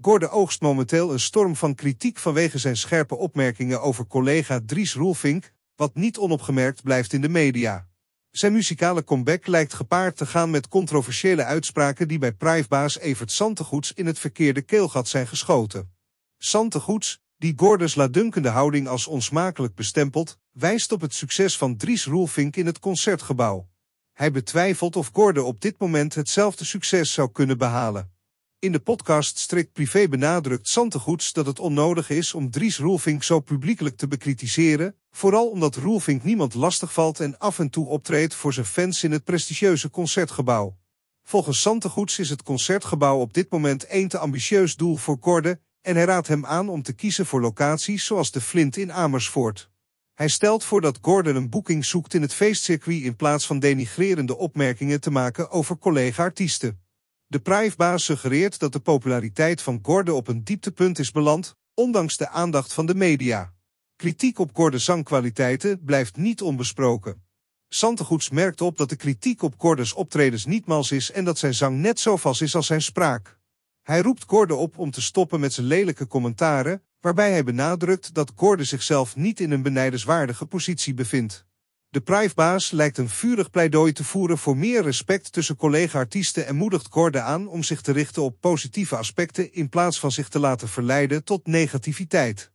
Gordon oogst momenteel een storm van kritiek vanwege zijn scherpe opmerkingen over collega Dries Roelvink, wat niet onopgemerkt blijft in de media. Zijn muzikale comeback lijkt gepaard te gaan met controversiële uitspraken die bij privebaas Evert Santegoets in het verkeerde keelgat zijn geschoten. Santegoets, die Gordes ladunkende houding als onsmakelijk bestempelt, wijst op het succes van Dries Roelvink in het concertgebouw. Hij betwijfelt of Gordon op dit moment hetzelfde succes zou kunnen behalen. In de podcast strikt privé benadrukt Santegoeds dat het onnodig is om Dries Roelvink zo publiekelijk te bekritiseren, vooral omdat Roelvink niemand lastigvalt en af en toe optreedt voor zijn fans in het prestigieuze concertgebouw. Volgens Santegoeds is het concertgebouw op dit moment één te ambitieus doel voor Gordon, en hij raadt hem aan om te kiezen voor locaties zoals de Flint in Amersfoort. Hij stelt voor dat Gordon een boeking zoekt in het feestcircuit in plaats van denigrerende opmerkingen te maken over collega-artiesten. De prijfbaas suggereert dat de populariteit van Gorde op een dieptepunt is beland, ondanks de aandacht van de media. Kritiek op Gorde's zangkwaliteiten blijft niet onbesproken. Santegoeds merkt op dat de kritiek op Gordes optredens nietmals is en dat zijn zang net zo vast is als zijn spraak. Hij roept Gorde op om te stoppen met zijn lelijke commentaren, waarbij hij benadrukt dat Gorde zichzelf niet in een benijdenswaardige positie bevindt. De Privebaas lijkt een vurig pleidooi te voeren voor meer respect tussen collega-artiesten en moedigt korde aan om zich te richten op positieve aspecten in plaats van zich te laten verleiden tot negativiteit.